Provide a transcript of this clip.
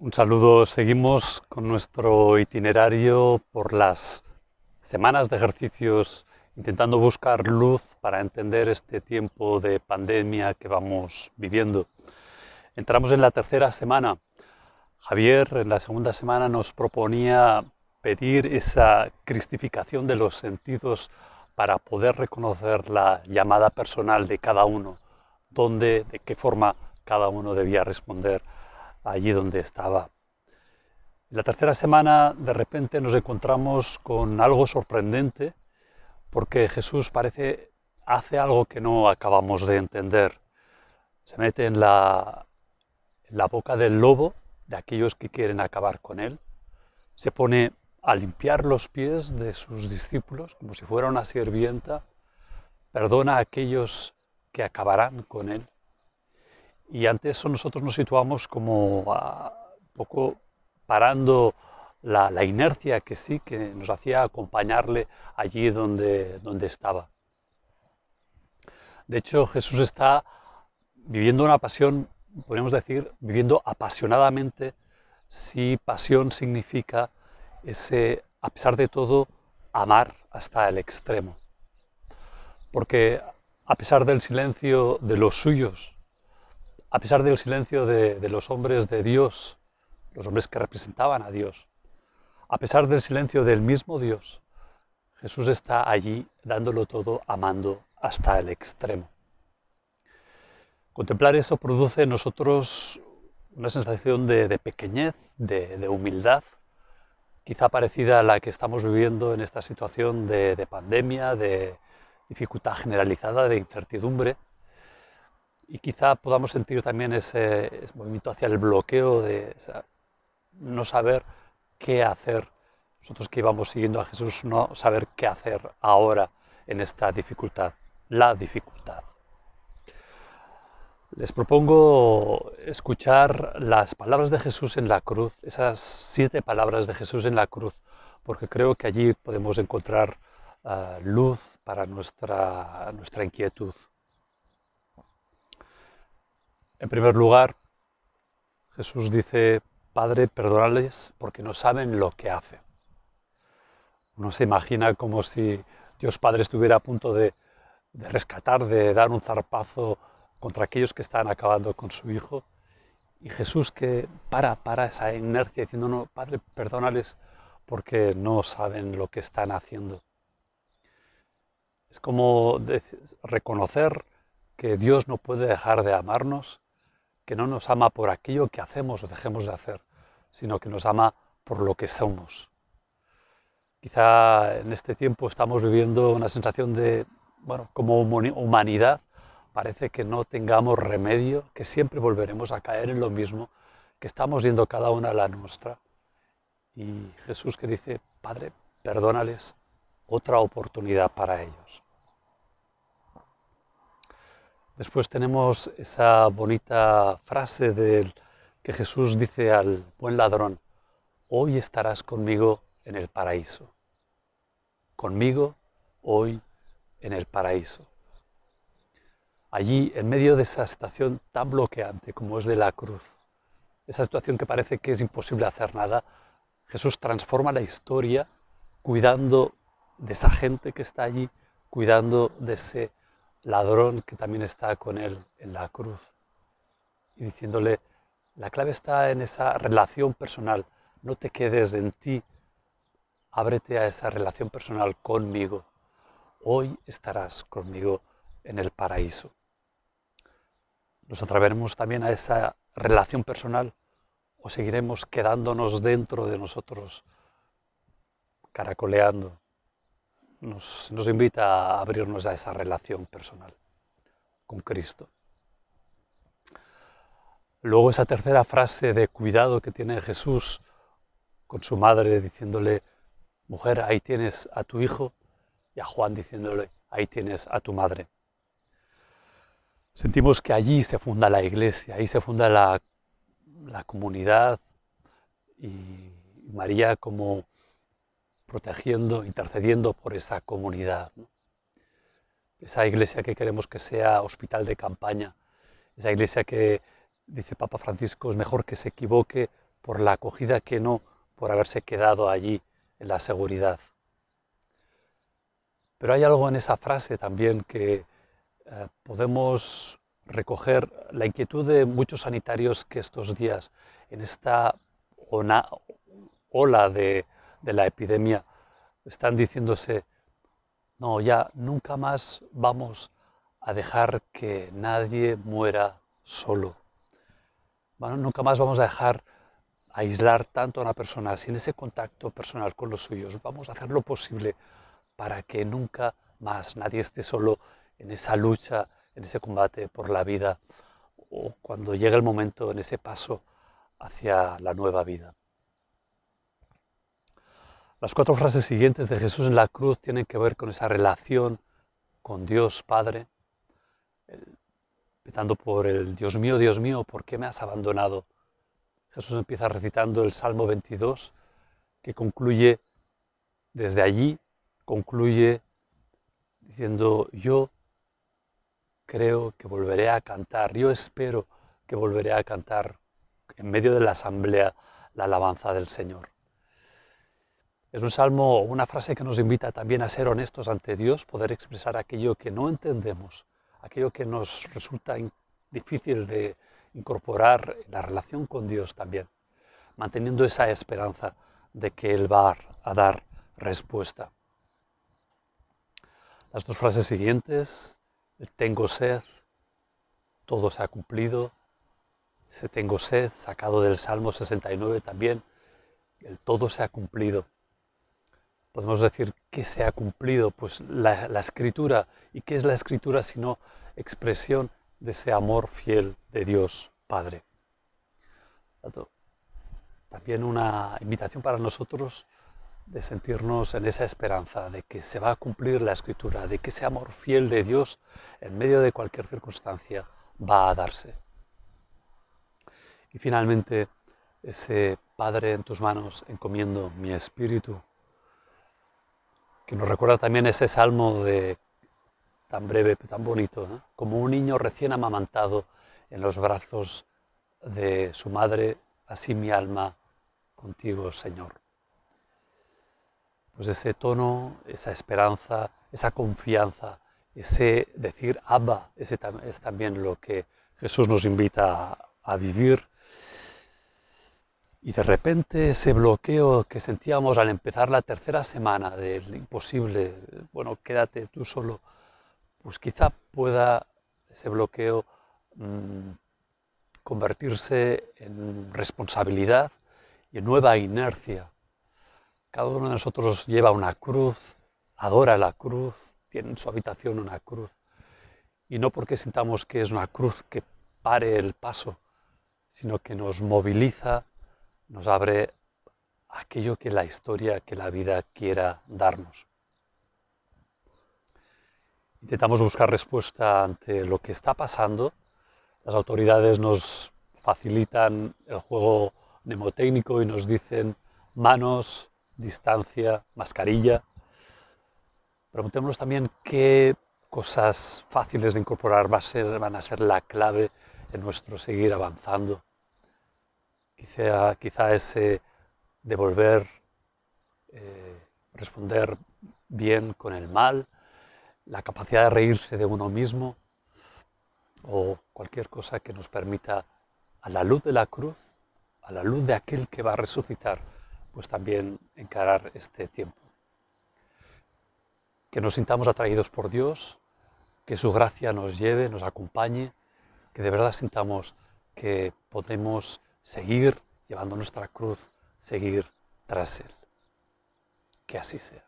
Un saludo, seguimos con nuestro itinerario por las semanas de ejercicios intentando buscar luz para entender este tiempo de pandemia que vamos viviendo. Entramos en la tercera semana. Javier en la segunda semana nos proponía pedir esa cristificación de los sentidos para poder reconocer la llamada personal de cada uno, dónde, de qué forma cada uno debía responder allí donde estaba. La tercera semana de repente nos encontramos con algo sorprendente porque Jesús parece hace algo que no acabamos de entender. Se mete en la, en la boca del lobo de aquellos que quieren acabar con él. Se pone a limpiar los pies de sus discípulos como si fuera una sirvienta. Perdona a aquellos que acabarán con él. Y antes eso nosotros nos situamos como ah, un poco parando la, inercia que sí que nos hacía acompañarle allí donde, donde estaba. De hecho, Jesús está viviendo una pasión, podríamos decir, viviendo apasionadamente, si pasión significa ese, a pesar de todo, amar hasta el extremo. Porque a pesar del silencio de los suyos, a pesar del silencio de, los hombres de Dios, los hombres que representaban a Dios, a pesar del silencio del mismo Dios, Jesús está allí dándolo todo, amando hasta el extremo. Contemplar eso produce en nosotros una sensación de, pequeñez, de, humildad, quizá parecida a la que estamos viviendo en esta situación de pandemia, de dificultad generalizada, de incertidumbre y quizá podamos sentir también ese, movimiento hacia el bloqueo de no saber qué hacer. Nosotros que íbamos siguiendo a Jesús, no saber qué hacer ahora en esta dificultad, la dificultad. Les propongo escuchar las palabras de Jesús en la cruz, esas siete palabras de Jesús en la cruz, porque creo que allí podemos encontrar ah, luz para nuestra, nuestra inquietud. En primer lugar, Jesús dice, Padre, perdónales porque no saben lo que hacen. Uno se imagina como si Dios Padre estuviera a punto de, rescatar, de dar un zarpazo contra aquellos que están acabando con su hijo. Y Jesús que para, para esa inercia diciendo, Padre, perdónales porque no saben lo que están haciendo. Es como reconocer que Dios no puede dejar de amarnos que no nos ama por aquello que hacemos o dejemos de hacer, sino que nos ama por lo que somos. Quizá en este tiempo estamos viviendo una sensación de, bueno, como humanidad, parece que no tengamos remedio, que siempre volveremos a caer en lo mismo, que estamos yendo cada una a la nuestra. Y Jesús que dice, Padre, perdónales otra oportunidad para ellos. Después tenemos esa bonita frase del que Jesús dice al buen ladrón, hoy estarás conmigo en el paraíso. Conmigo hoy en el paraíso. Allí, en medio de esa situación tan bloqueante como es de la cruz, esa situación que parece que es imposible hacer nada, Jesús transforma la historia cuidando de esa gente que está allí, cuidando de ese ladrón que también está con él en la cruz y diciéndole, la clave está en esa relación personal, no te quedes en ti, ábrete a esa relación personal conmigo, hoy estarás conmigo en el paraíso. ¿Nos atreveremos también a esa relación personal o seguiremos quedándonos dentro de nosotros, caracoleando, nos, invita a abrirnos a esa relación personal con Cristo. Luego esa tercera frase de cuidado que tiene Jesús con su madre diciéndole, mujer, ahí tienes a tu hijo, y a Juan diciéndole, ahí tienes a tu madre. Sentimos que allí se funda la iglesia, ahí se funda la, la comunidad y María como protegiendo, intercediendo por esa comunidad. Esa iglesia que queremos que sea hospital de campaña, esa iglesia que, dice Papa Francisco, es mejor que se equivoque por la acogida que no por haberse quedado allí en la seguridad. Pero hay algo en esa frase también que eh, podemos recoger la inquietud de muchos sanitarios que estos días, en esta ola de de la epidemia están diciéndose, no, ya nunca más vamos a dejar que nadie muera solo. Bueno, nunca más vamos a dejar aislar tanto a una persona sin ese contacto personal con los suyos. Vamos a hacer lo posible para que nunca más nadie esté solo en esa lucha, en ese combate por la vida o cuando llegue el momento en ese paso hacia la nueva vida. Las cuatro frases siguientes de Jesús en la cruz tienen que ver con esa relación con Dios Padre, empezando por el Dios mío, Dios mío, ¿por qué me has abandonado? Jesús empieza recitando el Salmo 22, que concluye desde allí, concluye diciendo, yo creo que volveré a cantar, yo espero que volveré a cantar en medio de la asamblea la alabanza del Señor. Es un salmo, una frase que nos invita también a ser honestos ante Dios, poder expresar aquello que no entendemos, aquello que nos resulta difícil de incorporar en la relación con Dios también, manteniendo esa esperanza de que Él va a dar respuesta. Las dos frases siguientes, tengo sed, todo se ha cumplido, ese tengo sed, sacado del Salmo 69 también, el todo se ha cumplido podemos decir que se ha cumplido pues la, la escritura. ¿Y qué es la escritura sino expresión de ese amor fiel de Dios Padre? También una invitación para nosotros de sentirnos en esa esperanza de que se va a cumplir la escritura, de que ese amor fiel de Dios en medio de cualquier circunstancia va a darse. Y finalmente, ese Padre en tus manos encomiendo mi espíritu que nos recuerda también ese salmo de tan breve, tan bonito, como un niño recién amamantado en los brazos de su madre, así mi alma contigo, Señor. Pues ese tono, esa esperanza, esa confianza, ese decir Abba, ese es también lo que Jesús nos invita a vivir y de repente ese bloqueo que sentíamos al empezar la tercera semana del imposible, bueno, quédate tú solo, pues quizá pueda ese bloqueo mm, convertirse en responsabilidad y en nueva inercia. Cada uno de nosotros lleva una cruz, adora la cruz, tiene en su habitación una cruz. Y no porque sintamos que es una cruz que pare el paso, sino que nos moviliza nos abre aquello que la historia, que la vida quiera darnos. Intentamos buscar respuesta ante lo que está pasando. Las autoridades nos facilitan el juego mnemotécnico y nos dicen manos, distancia, mascarilla. Preguntémonos también qué cosas fáciles de incorporar van a ser la clave en nuestro seguir avanzando. Quizá, quizá ese devolver, eh, responder bien con el mal, la capacidad de reírse de uno mismo o cualquier cosa que nos permita a la luz de la cruz, a la luz de aquel que va a resucitar, pues también encarar este tiempo. Que nos sintamos atraídos por Dios, que su gracia nos lleve, nos acompañe, que de verdad sintamos que podemos seguir llevando nuestra cruz, seguir tras Él. Que así sea.